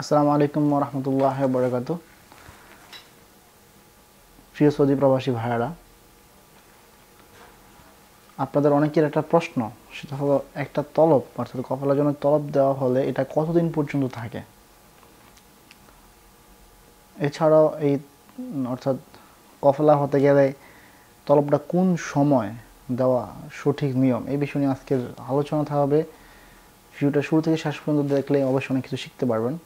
আসসালামু আলাইকুম রহমতুল্লাহ বরাকাত প্রিয় সৌদি প্রবাসী ভাইরা আপনাদের অনেকের একটা প্রশ্ন সেটা হলো একটা তলব অর্থাৎ কপালের জন্য তলব দেওয়া হলে এটা কতদিন পর্যন্ত থাকে এছাড়াও এই অর্থাৎ কফলা হতে গেলে তলবটা কোন সময় দেওয়া সঠিক নিয়ম এই বিষয় নিয়ে আজকের আলোচনা থাকবে ভিডিওটা শুরু থেকে শেষ পর্যন্ত দেখলে অবশ্যই অনেক কিছু শিখতে পারবেন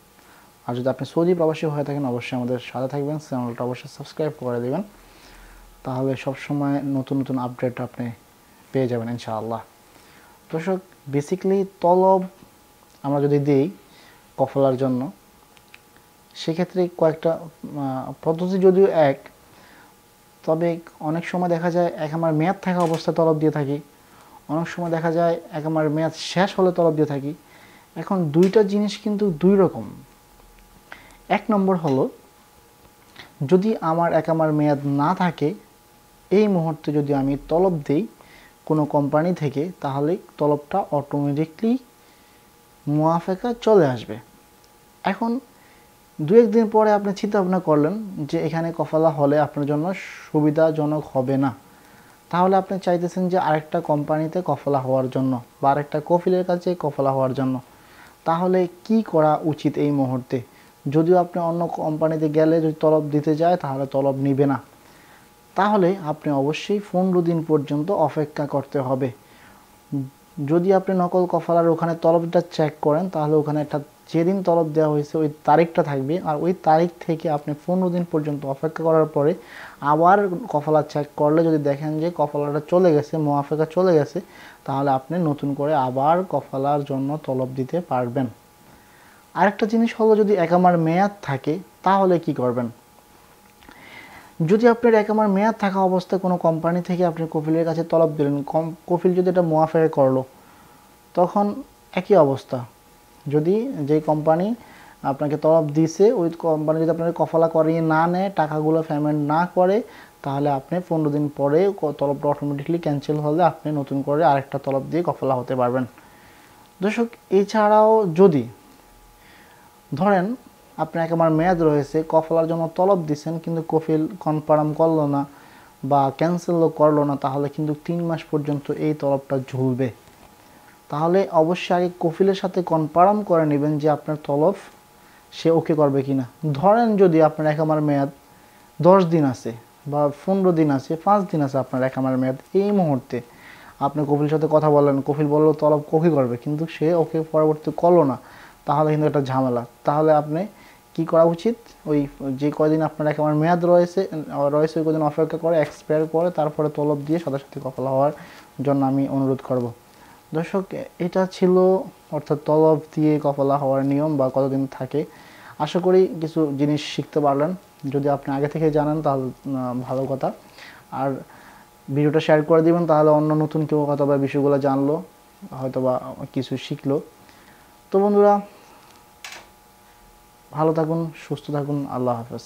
আর যদি আপনি সৌদি প্রবাসী হয়ে থাকেন অবশ্যই আমাদের সাথে থাকবেন চ্যানেলটা অবশ্যই সাবস্ক্রাইব করে দেবেন তাহলে সবসময় নতুন নতুন আপডেট আপনি পেয়ে যাবেন ইনশাআল্লাহ দর্শক বেসিক্যালি তলব আমরা যদি দিই কফলার জন্য সেক্ষেত্রে কয়েকটা পদ্ধতি যদিও এক তবে অনেক সময় দেখা যায় এক আমার মেয়াদ থাকা অবস্থায় তলব দিয়ে থাকি অনেক সময় দেখা যায় এক আমার মেয়াদ শেষ হলে তলব দিয়ে থাকি এখন দুইটা জিনিস কিন্তু দুই রকম এক নম্বর হলো যদি আমার এক আমার মেয়াদ না থাকে এই মুহূর্তে যদি আমি তলব দিই কোনো কোম্পানি থেকে তাহলে তলবটা অটোমেটিকলি মুয়াফেকা চলে আসবে এখন দু একদিন পরে আপনি চিন্তা ভাবনা করলেন যে এখানে কফালা হলে আপনার জন্য সুবিধাজনক হবে না তাহলে আপনি চাইতেছেন যে আরেকটা কোম্পানিতে কফলা হওয়ার জন্য বা আরেকটা কফিলের কাছে কফলা হওয়ার জন্য তাহলে কি করা উচিত এই মুহূর্তে যদিও আপনি অন্য কোম্পানিতে গেলে যদি তলব দিতে যায় তাহলে তলব নিবে না তাহলে আপনি অবশ্যই পনেরো দিন পর্যন্ত অপেক্ষা করতে হবে যদি আপনি নকল কফালার ওখানে তলবটা চেক করেন তাহলে ওখানে একটা যেদিন তলব দেওয়া হয়েছে ওই তারিখটা থাকবে আর ওই তারিখ থেকে আপনি পনেরো দিন পর্যন্ত অপেক্ষা করার পরে আবার কফলা চেক করলে যদি দেখেন যে কফলাটা চলে গেছে মোয়াফেকা চলে গেছে তাহলে আপনি নতুন করে আবার কফলার জন্য তলব দিতে পারবেন আরেকটা জিনিস হলো যদি একামার মেয়াদ থাকে তাহলে কি করবেন যদি আপনার একামার মেয়াদ থাকা অবস্থায় কোনো কোম্পানি থেকে আপনি কফিলের কাছে তলব দিলেন কম কফিল যদি এটা মোয়াফের করলো তখন একই অবস্থা যদি যেই কোম্পানি আপনাকে তলব দিছে ওই কোম্পানি যদি আপনাকে কফলা করিয়ে না নেয় টাকাগুলো পেমেন্ট না করে তাহলে আপনি পনেরো দিন পরে তলবটা অটোমেটিকলি ক্যান্সেল হলে আপনি নতুন করে আরেকটা তলব দিয়ে কফলা হতে পারবেন দর্শক এছাড়াও যদি ধরেন এক আমার মেয়াদ রয়েছে কফলার জন্য তলব দিচ্ছেন কিন্তু কফিল কনফার্ম করলো না বা ক্যান্সেলও করলো না তাহলে কিন্তু তিন মাস পর্যন্ত এই তলবটা ঝুলবে তাহলে অবশ্যই আগে কফিলের সাথে কনফার্ম করে নেবেন যে আপনার তলব সে ওকে করবে কি না ধরেন যদি আপনার এক আমার মেয়াদ দশ দিন আছে বা পনেরো দিন আছে পাঁচ দিন আছে আপনার এক আমার মেয়াদ এই মুহূর্তে আপনি কফিলের সাথে কথা বললেন কফিল বললো তলব কফি করবে কিন্তু সে ওকে পরবর্তী করলো না তাহলে কিন্তু একটা ঝামেলা তাহলে আপনি কি করা উচিত ওই যে কদিন আপনার একেবারে মেয়াদ রয়েছে রয়েছে ওই কদিন অপেক্ষা করে এক্সপায়ার করে তারপরে তলব দিয়ে সাথে সাথে কপাল হওয়ার জন্য আমি অনুরোধ করব দর্শক এটা ছিল অর্থাৎ তলব দিয়ে কপালা হওয়ার নিয়ম বা কতদিন থাকে আশা করি কিছু জিনিস শিখতে পারলেন যদি আপনি আগে থেকে জানেন তাহলে ভালো কথা আর ভিডিওটা শেয়ার করে দিবেন তাহলে অন্য নতুন কেউ হয়তো বা বিষয়গুলো জানলো হয়তো বা কিছু শিখলো তো বন্ধুরা ভালো থাকুন সুস্থ থাকুন আল্লাহ হাফেজ